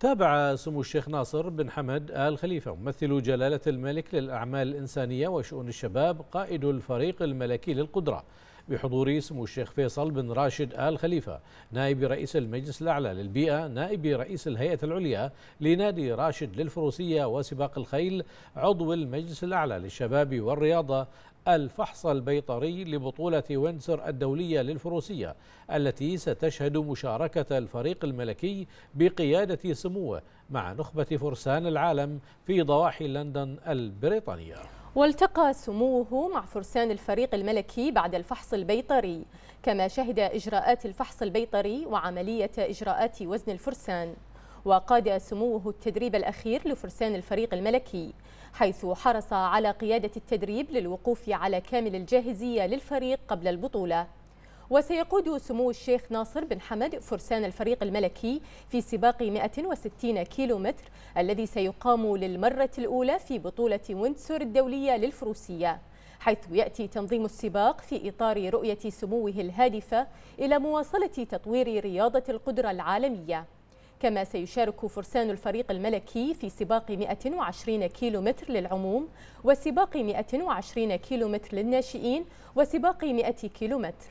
تابع سمو الشيخ ناصر بن حمد آل خليفة ممثل جلالة الملك للأعمال الإنسانية وشؤون الشباب قائد الفريق الملكي للقدرة بحضور سمو الشيخ فيصل بن راشد آل خليفة نائب رئيس المجلس الأعلى للبيئة نائب رئيس الهيئة العليا لنادي راشد للفروسية وسباق الخيل عضو المجلس الأعلى للشباب والرياضة الفحص البيطري لبطولة وينسر الدولية للفروسية التي ستشهد مشاركة الفريق الملكي بقيادة سموه مع نخبة فرسان العالم في ضواحي لندن البريطانية والتقى سموه مع فرسان الفريق الملكي بعد الفحص البيطري كما شهد إجراءات الفحص البيطري وعملية إجراءات وزن الفرسان وقاد سموه التدريب الأخير لفرسان الفريق الملكي حيث حرص على قيادة التدريب للوقوف على كامل الجاهزية للفريق قبل البطولة وسيقود سمو الشيخ ناصر بن حمد فرسان الفريق الملكي في سباق 160 كيلومتر الذي سيقام للمرة الأولى في بطولة ويندسور الدولية للفروسية حيث يأتي تنظيم السباق في إطار رؤية سموه الهادفة إلى مواصلة تطوير رياضة القدرة العالمية كما سيشارك فرسان الفريق الملكي في سباق 120 كيلومتر للعموم وسباق 120 كيلومتر للناشئين وسباق 100 كيلومتر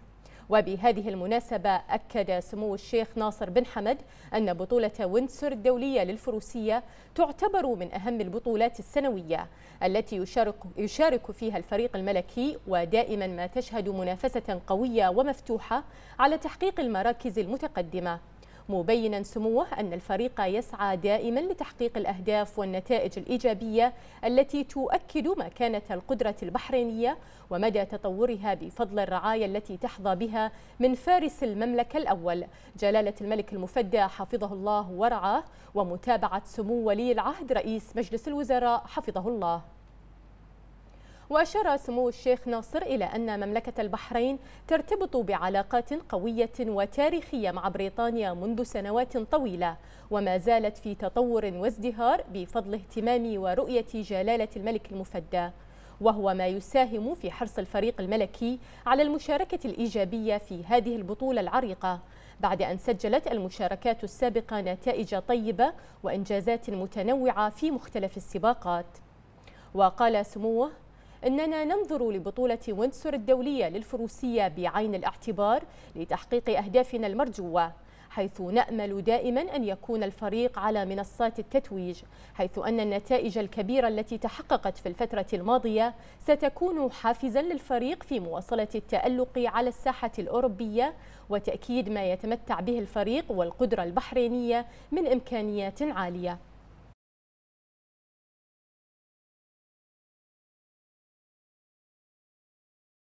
وبهذه المناسبة أكد سمو الشيخ ناصر بن حمد أن بطولة ويندسور الدولية للفروسية تعتبر من أهم البطولات السنوية التي يشارك, يشارك فيها الفريق الملكي ودائما ما تشهد منافسة قوية ومفتوحة على تحقيق المراكز المتقدمة مبينا سموه أن الفريق يسعى دائما لتحقيق الأهداف والنتائج الإيجابية التي تؤكد مكانة القدرة البحرينية ومدى تطورها بفضل الرعاية التي تحظى بها من فارس المملكة الأول جلالة الملك المفدى حفظه الله ورعاه ومتابعة سمو ولي العهد رئيس مجلس الوزراء حفظه الله وأشار سمو الشيخ ناصر إلى أن مملكة البحرين ترتبط بعلاقات قوية وتاريخية مع بريطانيا منذ سنوات طويلة وما زالت في تطور وازدهار بفضل اهتمام ورؤية جلالة الملك المفدى وهو ما يساهم في حرص الفريق الملكي على المشاركة الإيجابية في هذه البطولة العريقة بعد أن سجلت المشاركات السابقة نتائج طيبة وإنجازات متنوعة في مختلف السباقات وقال سموه أننا ننظر لبطولة وينسور الدولية للفروسية بعين الاعتبار لتحقيق أهدافنا المرجوة حيث نأمل دائما أن يكون الفريق على منصات التتويج حيث أن النتائج الكبيرة التي تحققت في الفترة الماضية ستكون حافزا للفريق في مواصلة التألق على الساحة الأوروبية وتأكيد ما يتمتع به الفريق والقدرة البحرينية من إمكانيات عالية